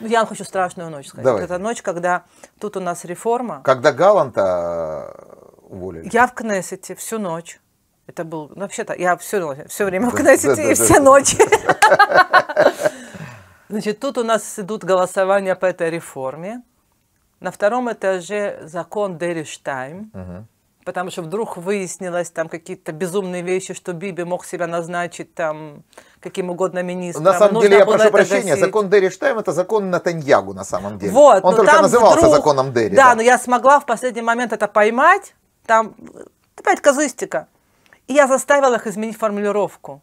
Ну, я вам хочу страшную ночь сказать. Давай. это ночь, когда тут у нас реформа. Когда Галанта э, уволили. Я в Кнессете всю ночь. Это был, ну, вообще-то, я все, все время в Кнессете и да, все ночи. Значит, тут у нас идут голосования по этой реформе. На втором этаже закон Дерриштайм. Угу потому что вдруг выяснилось там какие-то безумные вещи, что Биби мог себя назначить там каким угодно министром. На а самом деле, я прошу прощения, гасить. закон Дерри Штайм это закон Натаньягу на самом деле. Вот, Он только назывался вдруг, законом Дерри. Да, да, но я смогла в последний момент это поймать, там опять казыстика. И я заставила их изменить формулировку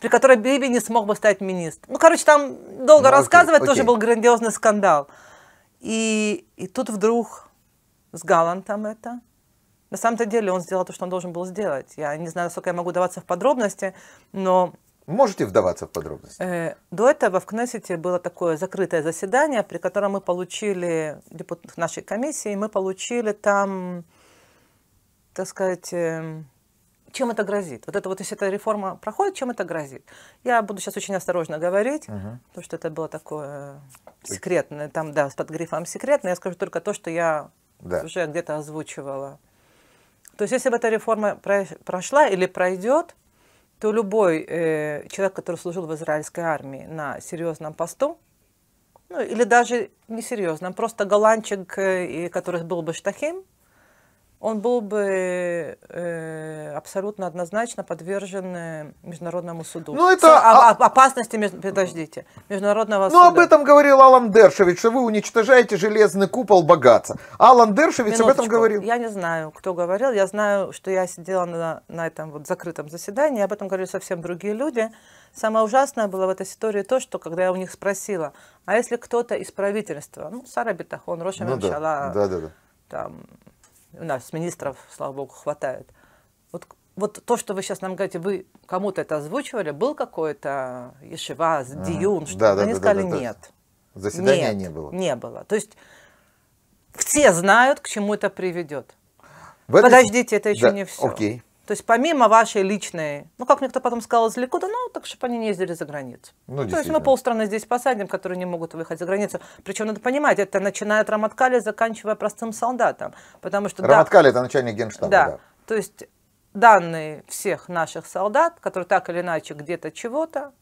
при которой Биби не смог бы стать министром. Ну, короче, там долго ну, рассказывать, окей, тоже был грандиозный скандал. И, и тут вдруг с Галантом это, на самом-то деле он сделал то, что он должен был сделать. Я не знаю, насколько я могу даваться в подробности, но... Можете вдаваться в подробности? Э, до этого в Кнессете было такое закрытое заседание, при котором мы получили, депут... нашей комиссии, мы получили там, так сказать, э, чем это грозит? Вот это вот, если эта реформа проходит, чем это грозит? Я буду сейчас очень осторожно говорить, угу. потому что это было такое секретное, там, да, под грифом секретное. Я скажу только то, что я да. уже где-то озвучивала то есть, если бы эта реформа прошла или пройдет, то любой э, человек, который служил в израильской армии на серьезном посту, ну или даже несерьезном, просто голландчик, э, который был бы штахим, он был бы э, абсолютно однозначно подвержен международному суду. Ну, это... О, о, а, а- а, опасности, подождите, международного ну, суда. Ну, об этом говорил Алан Дершевич, что вы уничтожаете железный купол богатца. Алан Дершевич Минуточку. об этом говорил. Я не знаю, кто говорил. Я знаю, что я сидела на, на этом вот закрытом заседании, об этом говорили совсем другие люди. Самое ужасное было в этой истории то, что когда я у них спросила, а если кто-то из правительства, ну, Сара Бетахон, Роша ну, Мемшала, да, да, да. там у нас министров, слава богу, хватает. Вот, вот то, что вы сейчас нам говорите, вы кому-то это озвучивали, был какой-то Ешевас, а, Диюн, что да, они да, сказали да, да, нет. Заседания нет, не было. Не было. То есть все знают, к чему это приведет. В этой... Подождите, это еще да, не все. Окей. То есть помимо вашей личной, ну как мне кто потом сказал из Ликуда, ну так чтобы они не ездили за границу. Ну, ну, то есть мы полстраны здесь посадим, которые не могут выехать за границу. Причем надо понимать, это начиная от Раматкали, заканчивая простым солдатом. Потому что, Раматкали да, это начальник генштаба. Да, да. То есть данные всех наших солдат, которые так или иначе где-то чего-то,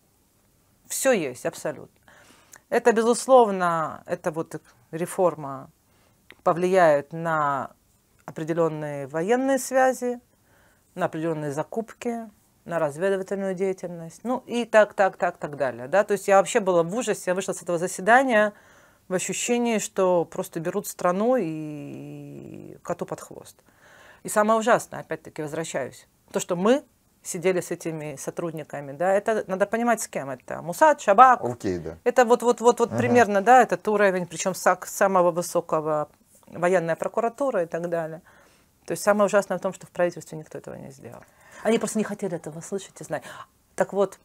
все есть абсолютно. Это, безусловно, это вот реформа повлияет на определенные военные связи, на определенные закупки, на разведывательную деятельность, ну и так, так, так, так далее. Да? То есть я вообще была в ужасе, я вышла с этого заседания в ощущении, что просто берут страну и коту под хвост. И самое ужасное, опять-таки возвращаюсь, то, что мы сидели с этими сотрудниками, да, это надо понимать, с кем это. Мусад, Шабак. Окей, okay, да. Это вот, вот, вот, вот uh-huh. примерно, да, этот уровень, причем самого высокого военная прокуратура и так далее. То есть самое ужасное в том, что в правительстве никто этого не сделал. Они просто не хотели этого слышать и знать. Так вот,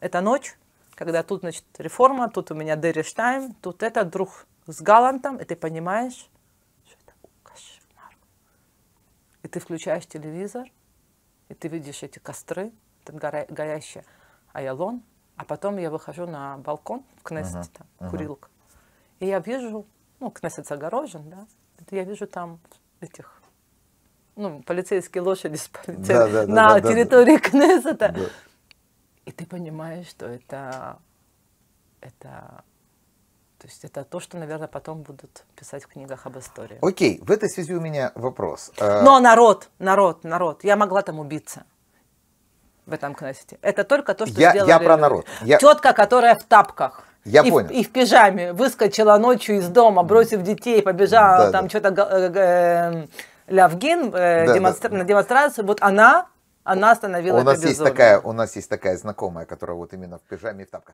эта ночь, когда тут, значит, реформа, тут у меня Дерриштайм, тут это, друг с Галантом, и ты понимаешь, что это кошмар. И ты включаешь телевизор, и ты видишь эти костры, этот горя- горящий аялон, а потом я выхожу на балкон в Кнессете, uh-huh. там, uh-huh. курилка, и я вижу, ну, Кнессет загорожен, да, я вижу там этих ну, полицейские лошади с полице... да, да, на да, территории да, Кнессета. Да. И ты понимаешь, что это, это, то есть это то, что, наверное, потом будут писать в книгах об истории. Окей, в этой связи у меня вопрос. А, Но народ, народ, народ, я могла там убиться в этом Кнессете. Это только то, что я, сделали... Я про народ. Я... Тетка, которая в тапках. Я и, понял. В, и в пижаме выскочила ночью из дома, бросив детей, побежала да, там да. что-то... Э, э, Лавгин э, да, демонстра- да. на демонстрацию, вот она, она остановила у нас это безумие. Есть такая, у нас есть такая знакомая, которая вот именно в пижаме и в тапках.